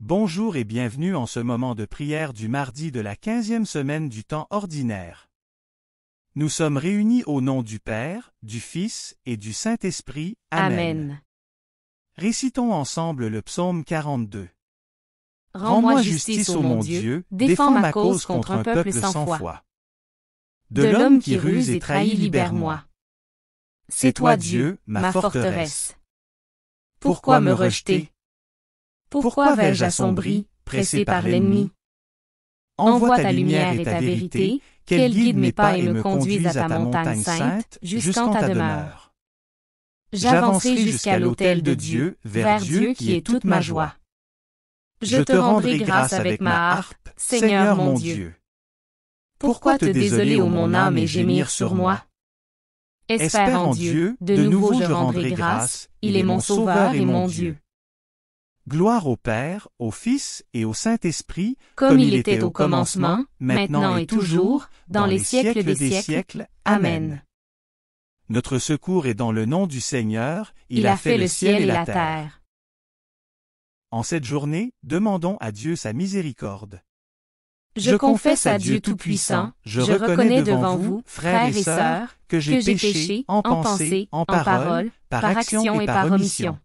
Bonjour et bienvenue en ce moment de prière du mardi de la quinzième semaine du temps ordinaire. Nous sommes réunis au nom du Père, du Fils et du Saint-Esprit. Amen. Récitons ensemble le psaume 42. Rends-moi justice, ô mon Dieu, défends ma cause contre un peuple sans foi. De l'homme qui ruse et trahit, libère-moi. C'est toi Dieu, ma forteresse. Pourquoi me rejeter pourquoi vais-je assombri, pressé par l'ennemi Envoie ta lumière et ta vérité, qu'elle guide mes pas et me conduise à ta montagne sainte, jusqu'en ta demeure. J'avancerai jusqu'à l'autel de Dieu, vers Dieu qui est toute ma joie. Je te rendrai grâce avec ma harpe, Seigneur mon Dieu. Pourquoi te désoler, où mon âme, et gémir sur moi Espère en Dieu, de nouveau je rendrai grâce, il est mon sauveur et mon Dieu. Gloire au Père, au Fils et au Saint-Esprit, comme, il était au commencement, maintenant et toujours, dans, les siècles, des, siècles. Amen. Notre secours est dans le nom du Seigneur, il, a, fait, le ciel et la terre. En cette journée, demandons à Dieu sa miséricorde. Je confesse à Dieu Tout-Puissant, je, reconnais devant vous, frères et sœurs, que j'ai péché, péché, en pensée, en parole, par action et par omission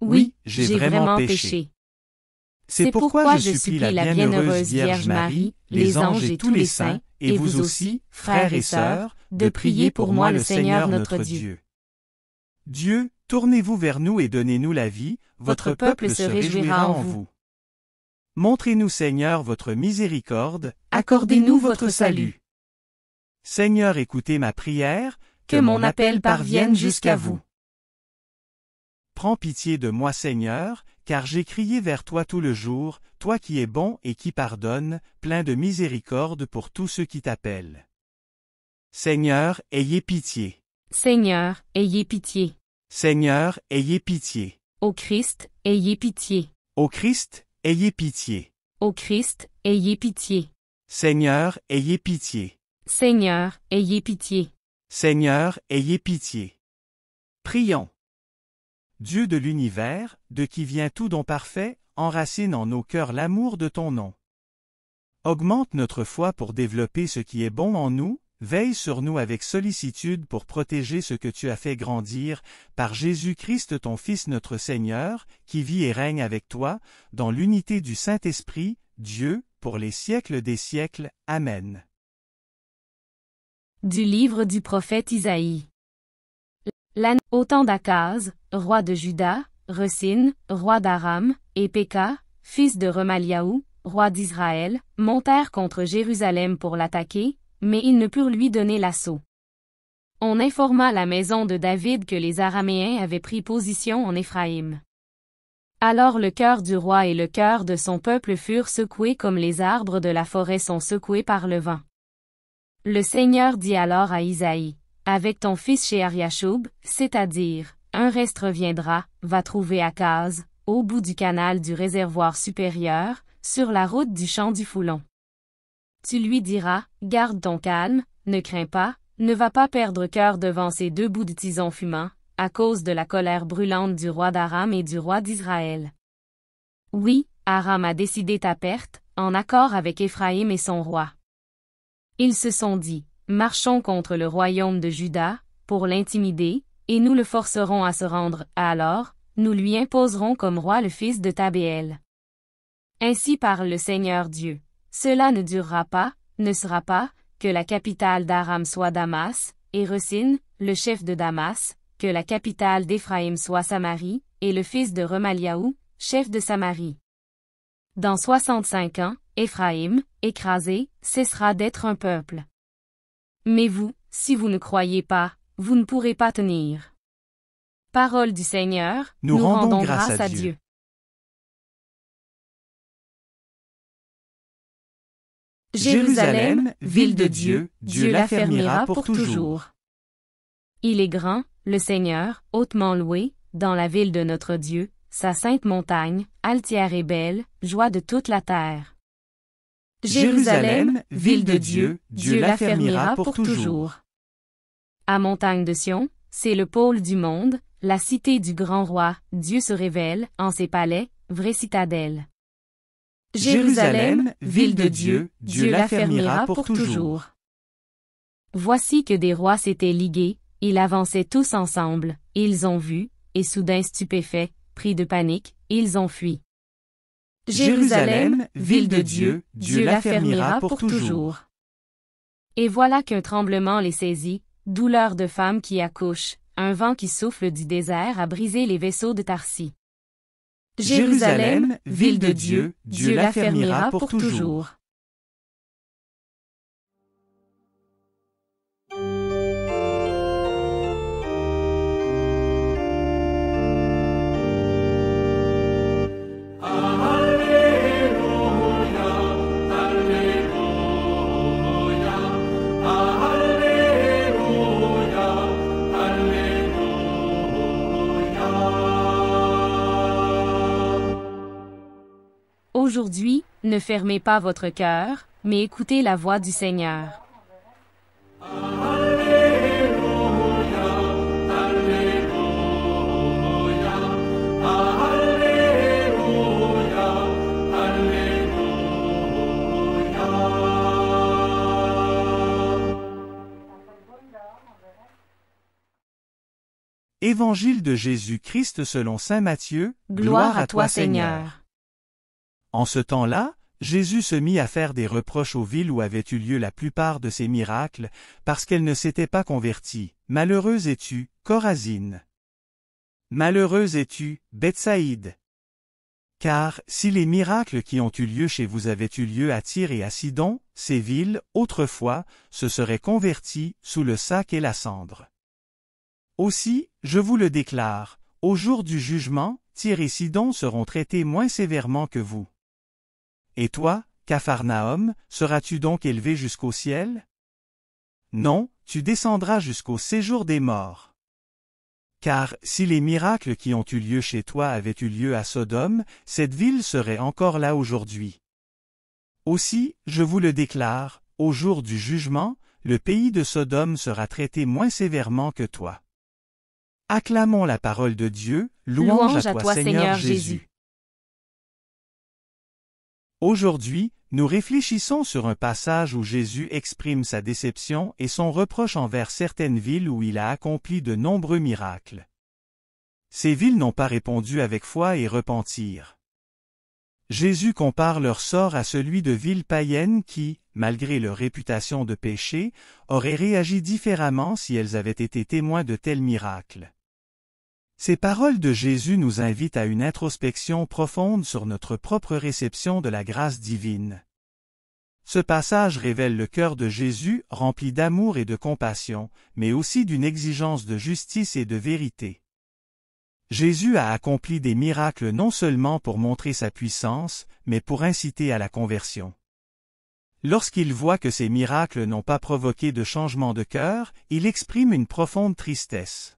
oui, j'ai vraiment péché. C'est pourquoi je supplie la bienheureuse Vierge Marie, les anges et tous les saints, et vous aussi, frères et sœurs, de prier pour moi le Seigneur notre Dieu. Dieu, tournez-vous vers nous et donnez-nous la vie, votre peuple se réjouira en vous. Montrez-nous Seigneur votre miséricorde, accordez-nous votre salut. Seigneur écoutez ma prière, que mon appel parvienne jusqu'à vous. Prends pitié de moi Seigneur, car j'ai crié vers toi tout le jour, toi qui es bon et qui pardonne, plein de miséricorde pour tous ceux qui t'appellent. Seigneur, ayez pitié. Seigneur, ayez pitié. Seigneur, ayez pitié. Au Christ, ayez pitié. Au Christ, ayez pitié. Au Christ, ayez pitié. Seigneur, ayez pitié. Seigneur, ayez pitié. Seigneur, ayez pitié. Prions. Dieu de l'univers, de qui vient tout don parfait, enracine en nos cœurs l'amour de ton nom. Augmente notre foi pour développer ce qui est bon en nous, veille sur nous avec sollicitude pour protéger ce que tu as fait grandir, par Jésus-Christ ton Fils notre Seigneur, qui vit et règne avec toi, dans l'unité du Saint-Esprit, Dieu, pour les siècles des siècles. Amen. Du livre du prophète Isaïe. L'âne, autant d'Akaz, roi de Juda, Ressin, roi d'Aram, et Péka, fils de Remaliaou, roi d'Israël, montèrent contre Jérusalem pour l'attaquer, mais ils ne purent lui donner l'assaut. On informa la maison de David que les Araméens avaient pris position en Éphraïm. Alors le cœur du roi et le cœur de son peuple furent secoués comme les arbres de la forêt sont secoués par le vent. Le Seigneur dit alors à Isaïe avec ton fils chez Ariashub, c'est-à-dire, un reste reviendra, va trouver Akaz, au bout du canal du réservoir supérieur, sur la route du champ du Foulon. Tu lui diras, garde ton calme, ne crains pas, ne va pas perdre cœur devant ces deux bouts de tison fumants, à cause de la colère brûlante du roi d'Aram et du roi d'Israël. Oui, Aram a décidé ta perte, en accord avec Éphraïm et son roi. Ils se sont dit, Marchons contre le royaume de Juda, pour l'intimider, et nous le forcerons à se rendre, alors, nous lui imposerons comme roi le fils de Tabéel. Ainsi parle le Seigneur Dieu. Cela ne durera pas, ne sera pas, que la capitale d'Aram soit Damas, et Resine, le chef de Damas, que la capitale d'Éphraïm soit Samarie, et le fils de Remaliaou, chef de Samarie. Dans soixante-cinq ans, Éphraïm, écrasé, cessera d'être un peuple. Mais vous, si vous ne croyez pas, vous ne pourrez pas tenir. Parole du Seigneur, nous, rendons, grâce, à, Dieu. Jérusalem, ville de Dieu, Dieu la fermera pour toujours. Il est grand, le Seigneur, hautement loué, dans la ville de notre Dieu, sa sainte montagne, altière et belle, joie de toute la terre. Jérusalem, ville de Dieu, Dieu l'affermira pour toujours. À Montagne de Sion, c'est le pôle du monde, la cité du grand roi, Dieu se révèle, en ses palais, vraie citadelle. Jérusalem, ville de Dieu, Dieu l'affermira pour toujours. Voici que des rois s'étaient ligués, ils avançaient tous ensemble, ils ont vu, et soudain stupéfaits, pris de panique, ils ont fui. Jérusalem, ville de Dieu, Dieu la fermera pour toujours. Et voilà qu'un tremblement les saisit, douleur de femme qui accouche, un vent qui souffle du désert a brisé les vaisseaux de Tarsie. Jérusalem, ville de Dieu, Dieu la fermera pour toujours. Aujourd'hui, ne fermez pas votre cœur, mais écoutez la voix du Seigneur. Évangile de Jésus-Christ selon Saint Matthieu. Gloire, à toi Seigneur. En ce temps-là, Jésus se mit à faire des reproches aux villes où avaient eu lieu la plupart de ses miracles, parce qu'elles ne s'étaient pas converties. Malheureuse es-tu, Corazine. Malheureuse es-tu, Bethsaïde. Car, si les miracles qui ont eu lieu chez vous avaient eu lieu à Tyr et à Sidon, ces villes, autrefois, se seraient converties sous le sac et la cendre. Aussi, je vous le déclare, au jour du jugement, Tyr et Sidon seront traités moins sévèrement que vous. Et toi, Capharnaüm, seras-tu donc élevé jusqu'au ciel Non, tu descendras jusqu'au séjour des morts. Car si les miracles qui ont eu lieu chez toi avaient eu lieu à Sodome, cette ville serait encore là aujourd'hui. Aussi, je vous le déclare, au jour du jugement, le pays de Sodome sera traité moins sévèrement que toi. Acclamons la parole de Dieu, louange, à, toi, Seigneur, Jésus. Aujourd'hui, nous réfléchissons sur un passage où Jésus exprime sa déception et son reproche envers certaines villes où il a accompli de nombreux miracles. Ces villes n'ont pas répondu avec foi et repentir. Jésus compare leur sort à celui de villes païennes qui, malgré leur réputation de péché, auraient réagi différemment si elles avaient été témoins de tels miracles. Ces paroles de Jésus nous invitent à une introspection profonde sur notre propre réception de la grâce divine. Ce passage révèle le cœur de Jésus rempli d'amour et de compassion, mais aussi d'une exigence de justice et de vérité. Jésus a accompli des miracles non seulement pour montrer sa puissance, mais pour inciter à la conversion. Lorsqu'il voit que ces miracles n'ont pas provoqué de changement de cœur, il exprime une profonde tristesse.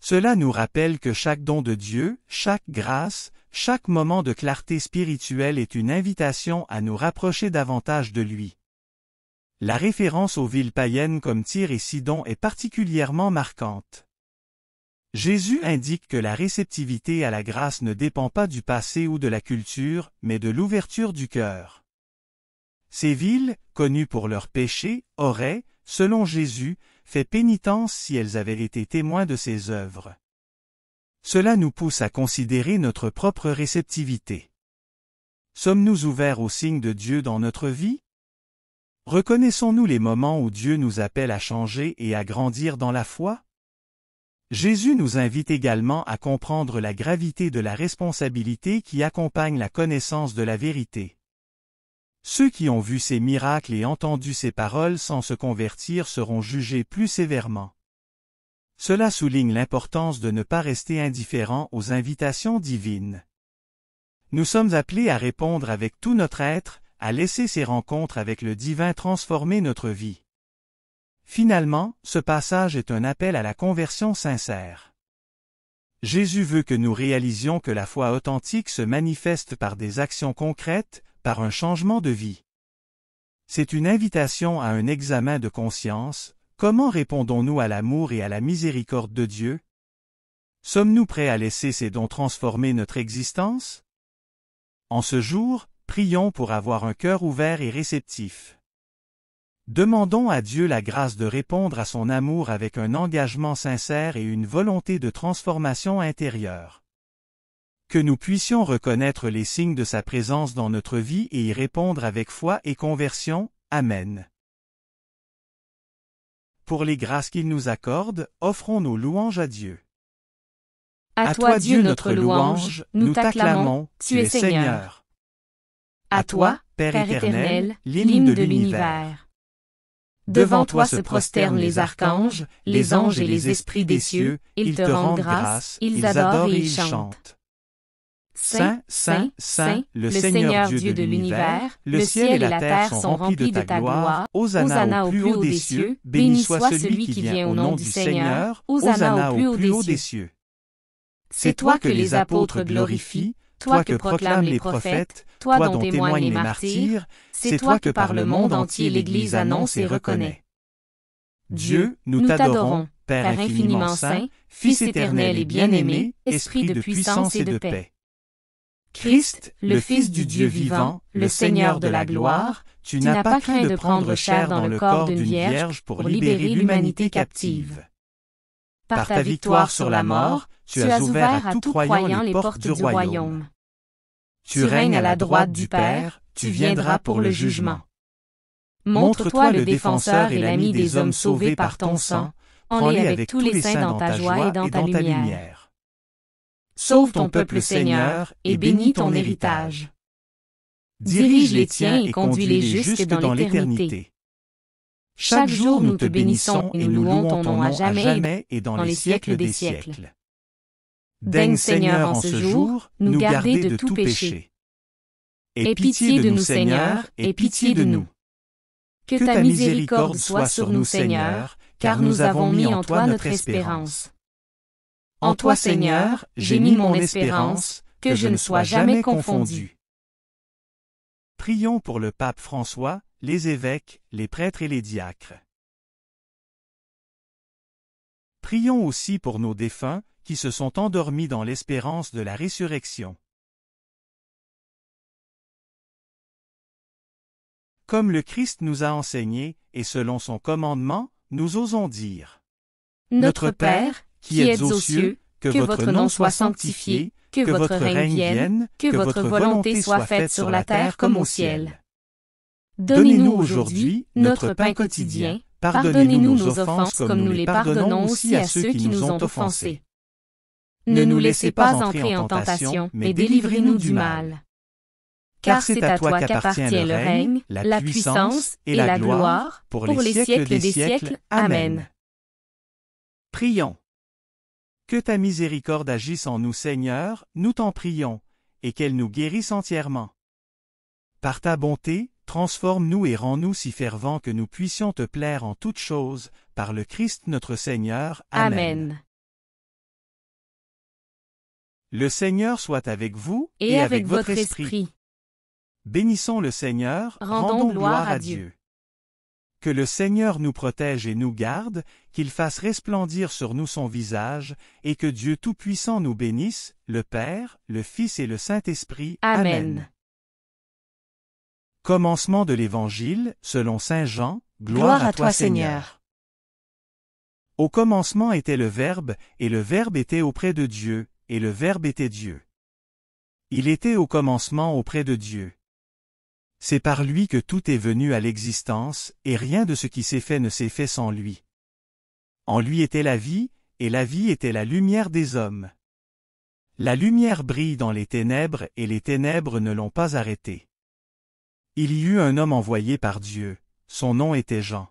Cela nous rappelle que chaque don de Dieu, chaque grâce, chaque moment de clarté spirituelle est une invitation à nous rapprocher davantage de lui. La référence aux villes païennes comme Tyr et Sidon est particulièrement marquante. Jésus indique que la réceptivité à la grâce ne dépend pas du passé ou de la culture, mais de l'ouverture du cœur. Ces villes, connues pour leurs péchés, auraient, selon Jésus, fait pénitence si elles avaient été témoins de ses œuvres. Cela nous pousse à considérer notre propre réceptivité. Sommes-nous ouverts aux signes de Dieu dans notre vie Reconnaissons-nous les moments où Dieu nous appelle à changer et à grandir dans la foi Jésus nous invite également à comprendre la gravité de la responsabilité qui accompagne la connaissance de la vérité. Ceux qui ont vu ces miracles et entendu ces paroles sans se convertir seront jugés plus sévèrement. Cela souligne l'importance de ne pas rester indifférent aux invitations divines. Nous sommes appelés à répondre avec tout notre être, à laisser ces rencontres avec le divin transformer notre vie. Finalement, ce passage est un appel à la conversion sincère. Jésus veut que nous réalisions que la foi authentique se manifeste par des actions concrètes, par un changement de vie. C'est une invitation à un examen de conscience, comment répondons-nous à l'amour et à la miséricorde de Dieu Sommes-nous prêts à laisser ces dons transformer notre existence En ce jour, prions pour avoir un cœur ouvert et réceptif. Demandons à Dieu la grâce de répondre à son amour avec un engagement sincère et une volonté de transformation intérieure que nous puissions reconnaître les signes de sa présence dans notre vie et y répondre avec foi et conversion. Amen. Pour les grâces qu'il nous accorde, offrons nos louanges à Dieu. À, toi, Dieu, notre louange, nous t'acclamons, tu es Seigneur. À toi, Père éternel, l'hymne de l'univers. Devant toi se prosternent les archanges, les anges et les esprits des cieux, ils te rendent grâce, ils adorent et ils chantent. Saint, Saint, Saint, le Seigneur Dieu de l'univers, le ciel et la terre sont remplis de ta gloire. Hosanna au plus haut des cieux, béni soit celui qui vient au nom du Seigneur. Hosanna au plus haut des cieux. C'est toi que les apôtres glorifient, toi que proclament les prophètes, toi dont témoignent les martyrs, c'est toi que par le monde entier l'Église annonce et reconnaît. Dieu, nous t'adorons, Père infiniment saint, Fils éternel et bien-aimé, Esprit de puissance et de paix. Christ, le Fils du Dieu vivant, le Seigneur de la gloire, tu n'as pas craint de prendre chair dans le corps d'une vierge pour libérer l'humanité captive. Par ta victoire sur la mort, tu as ouvert à tout croyant les portes du royaume. Tu règnes à la droite du Père, tu viendras pour le jugement. Montre-toi le défenseur et l'ami des hommes sauvés par ton sang, en avec tous les saints dans ta joie et dans ta lumière. Sauve ton peuple Seigneur, et bénis ton héritage. Dirige les tiens et conduis-les justes dans l'éternité. Chaque jour nous te bénissons et nous louons ton nom à jamais et dans les siècles des siècles. Daigne Seigneur en ce jour, nous garder de tout péché. Aie pitié de nous Seigneur, aie pitié de nous. Que ta miséricorde soit sur nous Seigneur, car nous avons mis en toi notre espérance. En toi, Seigneur, j'ai mis mon espérance, que je ne sois jamais confondu. Prions pour le pape François, les évêques, les prêtres et les diacres. Prions aussi pour nos défunts, qui se sont endormis dans l'espérance de la résurrection. Comme le Christ nous a enseigné, et selon son commandement, nous osons dire Notre Père, qui êtes aux cieux, que votre nom soit sanctifié, que votre règne vienne, que votre volonté soit faite sur la terre comme au ciel. Donnez-nous aujourd'hui notre pain quotidien, pardonnez-nous nos offenses comme nous les pardonnons aussi à ceux qui nous ont offensés. Ne nous laissez pas entrer en tentation, mais délivrez-nous du mal. Car c'est à toi qu'appartient le règne, la puissance et la gloire, pour les siècles des siècles. Amen. Prions. Que ta miséricorde agisse en nous Seigneur, nous t'en prions, et qu'elle nous guérisse entièrement. Par ta bonté, transforme-nous et rends-nous si fervents que nous puissions te plaire en toutes choses, par le Christ notre Seigneur. Amen. Le Seigneur soit avec vous et, avec, votre esprit. Bénissons le Seigneur, rendons, gloire à Dieu. Que le Seigneur nous protège et nous garde, qu'il fasse resplendir sur nous son visage, et que Dieu Tout-Puissant nous bénisse, le Père, le Fils et le Saint-Esprit. Amen. Commencement de l'Évangile, selon Saint Jean, gloire, à, toi, Seigneur. Au commencement était le Verbe, et le Verbe était auprès de Dieu, et le Verbe était Dieu. Il était au commencement auprès de Dieu. C'est par lui que tout est venu à l'existence, et rien de ce qui s'est fait ne s'est fait sans lui. En lui était la vie, et la vie était la lumière des hommes. La lumière brille dans les ténèbres et les ténèbres ne l'ont pas arrêtée. Il y eut un homme envoyé par Dieu, son nom était Jean.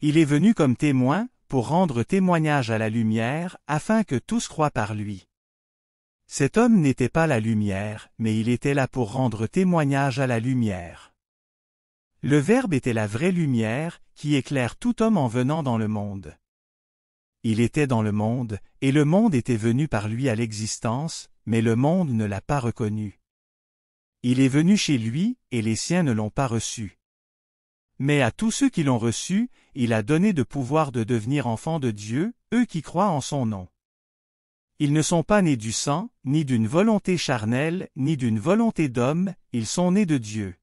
Il est venu comme témoin, pour rendre témoignage à la lumière, afin que tous croient par lui. Cet homme n'était pas la lumière, mais il était là pour rendre témoignage à la lumière. Le Verbe était la vraie lumière, qui éclaire tout homme en venant dans le monde. Il était dans le monde, et le monde était venu par lui à l'existence, mais le monde ne l'a pas reconnu. Il est venu chez lui, et les siens ne l'ont pas reçu. Mais à tous ceux qui l'ont reçu, il a donné de pouvoir de devenir enfants de Dieu, eux qui croient en son nom. Ils ne sont pas nés du sang, ni d'une volonté charnelle, ni d'une volonté d'homme, ils sont nés de Dieu.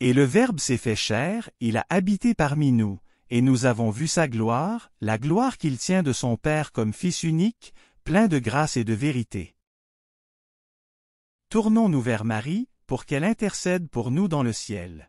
Et le Verbe s'est fait chair, il a habité parmi nous, et nous avons vu sa gloire, la gloire qu'il tient de son Père comme Fils unique, plein de grâce et de vérité. Tournons-nous vers Marie, pour qu'elle intercède pour nous dans le ciel.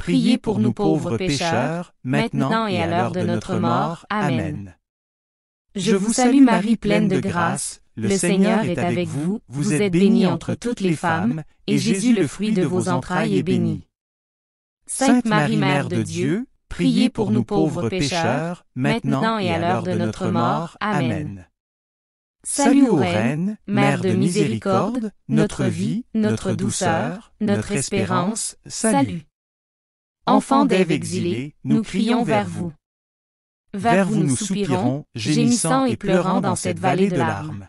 Priez pour nous pauvres pécheurs, maintenant et à l'heure de notre mort. Amen. Je vous salue Marie pleine de grâce, le Seigneur est avec vous, vous êtes bénie entre toutes les femmes, et Jésus le fruit de vos entrailles est béni. Sainte Marie Mère de Dieu, priez pour nous pauvres pécheurs, maintenant et à l'heure de notre mort. Amen. Salut ô Reine, Mère de miséricorde, notre vie, notre douceur, notre espérance, salut. Enfants d'Ève exilés, nous crions vers vous. Vers vous nous soupirons, gémissant et pleurant dans cette vallée de larmes.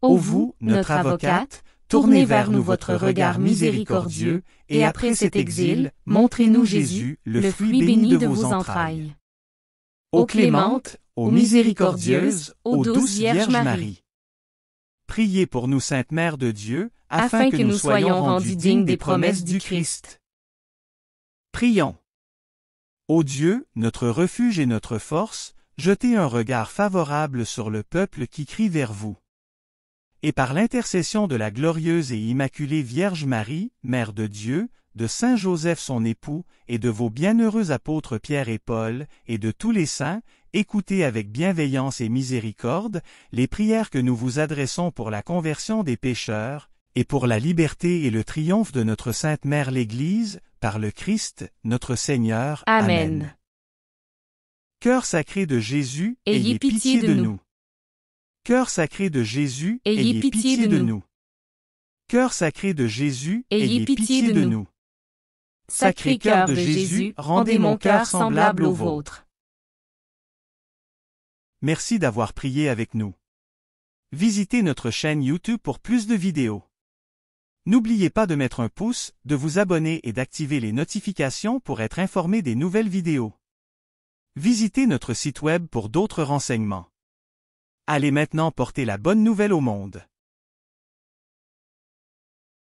Ô vous, notre avocate, tournez vers nous votre regard miséricordieux, et après cet exil, montrez-nous Jésus, le fruit béni de vos entrailles. Ô clémente, ô miséricordieuse, ô douce Vierge Marie. Priez pour nous Sainte Mère de Dieu, afin que nous soyons rendus dignes des promesses du Christ. Prions. Ô Dieu, notre refuge et notre force, jetez un regard favorable sur le peuple qui crie vers vous. Et par l'intercession de la glorieuse et immaculée Vierge Marie, Mère de Dieu, de Saint Joseph son époux, et de vos bienheureux apôtres Pierre et Paul, et de tous les saints, écoutez avec bienveillance et miséricorde les prières que nous vous adressons pour la conversion des pécheurs, et pour la liberté et le triomphe de notre Sainte Mère l'Église, par le Christ, notre Seigneur. Amen. Cœur sacré de Jésus, ayez, pitié, de, nous. Cœur sacré de Jésus, ayez, pitié, de, nous. Cœur sacré de Jésus, ayez pitié de nous. Sacré cœur de Jésus, rendez mon cœur semblable au vôtre. Merci d'avoir prié avec nous. Visitez notre chaîne YouTube pour plus de vidéos. N'oubliez pas de mettre un pouce, de vous abonner et d'activer les notifications pour être informé des nouvelles vidéos. Visitez notre site web pour d'autres renseignements. Allez maintenant porter la bonne nouvelle au monde.